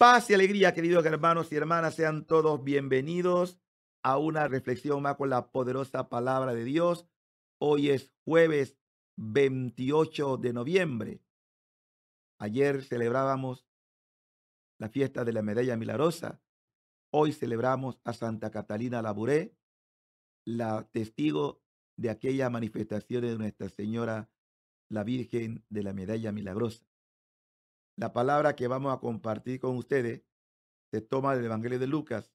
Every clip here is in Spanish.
Paz y alegría, queridos hermanos y hermanas, sean todos bienvenidos a una reflexión más con la poderosa palabra de Dios. Hoy es jueves 28 de noviembre. Ayer celebrábamos la fiesta de la Medalla Milagrosa. Hoy celebramos a Santa Catalina Laburé, la testigo de aquella manifestación de Nuestra Señora, la Virgen de la Medalla Milagrosa. La palabra que vamos a compartir con ustedes se toma del Evangelio de Lucas,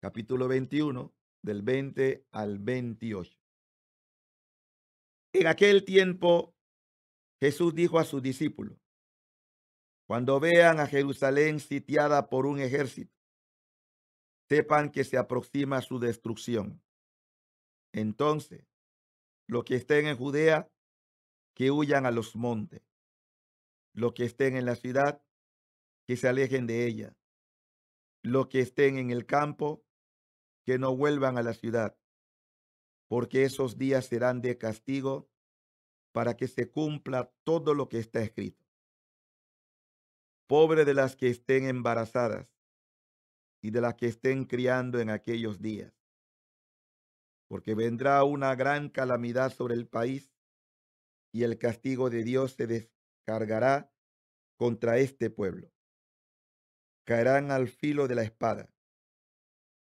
capítulo 21, del 20 al 28. En aquel tiempo, Jesús dijo a sus discípulos, cuando vean a Jerusalén sitiada por un ejército, sepan que se aproxima su destrucción. Entonces, los que estén en Judea, que huyan a los montes. Los que estén en la ciudad, que se alejen de ella. Los que estén en el campo, que no vuelvan a la ciudad, porque esos días serán de castigo para que se cumpla todo lo que está escrito. Pobre de las que estén embarazadas y de las que estén criando en aquellos días, porque vendrá una gran calamidad sobre el país y el castigo de Dios se cargará contra este pueblo. Caerán al filo de la espada.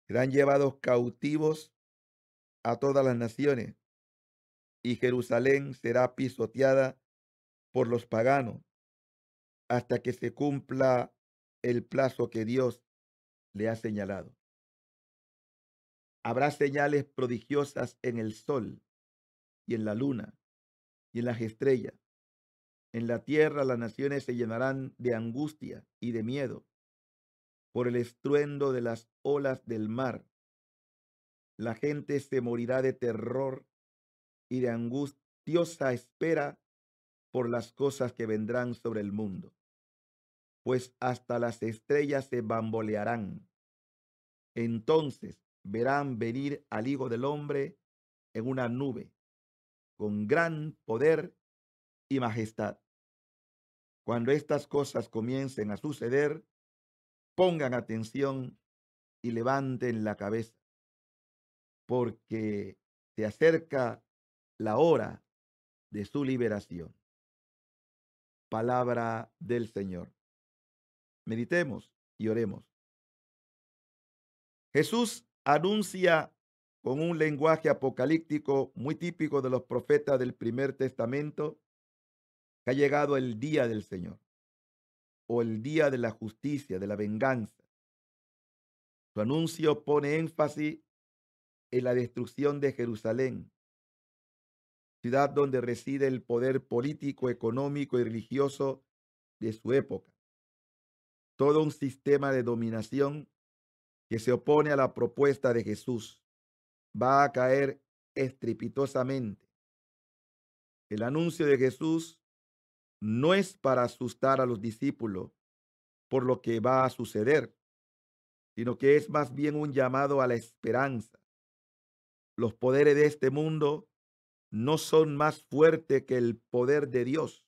Serán llevados cautivos a todas las naciones y Jerusalén será pisoteada por los paganos hasta que se cumpla el plazo que Dios le ha señalado. Habrá señales prodigiosas en el sol y en la luna y en las estrellas en la tierra las naciones se llenarán de angustia y de miedo por el estruendo de las olas del mar. La gente se morirá de terror y de angustiosa espera por las cosas que vendrán sobre el mundo, pues hasta las estrellas se bambolearán. Entonces verán venir al Hijo del Hombre en una nube, con gran poder y majestad. Cuando estas cosas comiencen a suceder, pongan atención y levanten la cabeza, porque se acerca la hora de su liberación. Palabra del Señor. Meditemos y oremos. Jesús anuncia con un lenguaje apocalíptico muy típico de los profetas del primer testamento ha llegado el día del Señor o el día de la justicia, de la venganza. Su anuncio pone énfasis en la destrucción de Jerusalén, ciudad donde reside el poder político, económico y religioso de su época. Todo un sistema de dominación que se opone a la propuesta de Jesús va a caer estrepitosamente. El anuncio de Jesús no es para asustar a los discípulos por lo que va a suceder, sino que es más bien un llamado a la esperanza. Los poderes de este mundo no son más fuertes que el poder de Dios.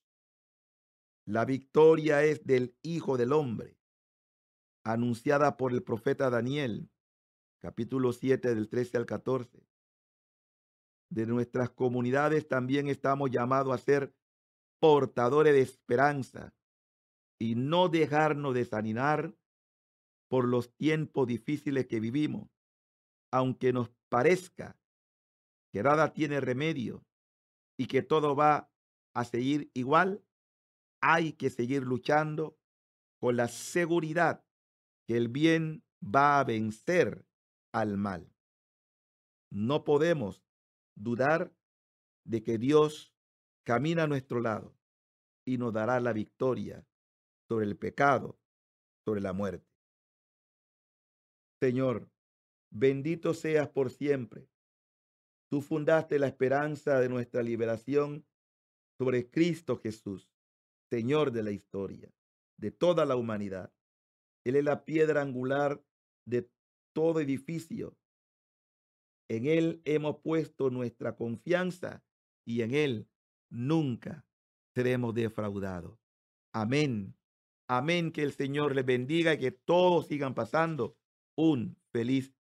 La victoria es del Hijo del Hombre, anunciada por el profeta Daniel, capítulo 7 del 13 al 14. De nuestras comunidades también estamos llamados a ser portadores de esperanza y no dejarnos desanimar por los tiempos difíciles que vivimos, aunque nos parezca que nada tiene remedio y que todo va a seguir igual, hay que seguir luchando con la seguridad que el bien va a vencer al mal. No podemos dudar de que Dios camina a nuestro lado y nos dará la victoria sobre el pecado, sobre la muerte. Señor, bendito seas por siempre. Tú fundaste la esperanza de nuestra liberación sobre Cristo Jesús, Señor de la historia, de toda la humanidad. Él es la piedra angular de todo edificio. En Él hemos puesto nuestra confianza y en Él nunca seremos defraudados. Amén. Amén. Que el Señor les bendiga y que todos sigan pasando un feliz